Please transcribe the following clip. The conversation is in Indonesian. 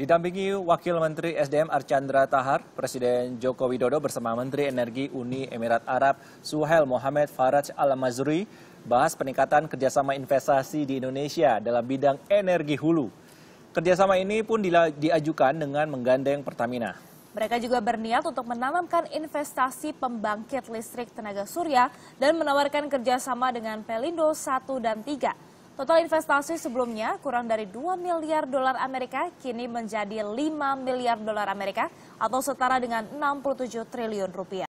Didampingi Wakil Menteri SDM Archandra Tahar, Presiden Joko Widodo bersama Menteri Energi Uni Emirat Arab Suhail Mohamed Faraj al Mazuri bahas peningkatan kerjasama investasi di Indonesia dalam bidang energi hulu. Kerjasama ini pun diajukan dengan menggandeng Pertamina. Mereka juga berniat untuk menanamkan investasi pembangkit listrik tenaga surya dan menawarkan kerjasama dengan Pelindo 1 dan 3. Total investasi sebelumnya kurang dari 2 miliar dolar Amerika kini menjadi 5 miliar dolar Amerika atau setara dengan 67 triliun rupiah.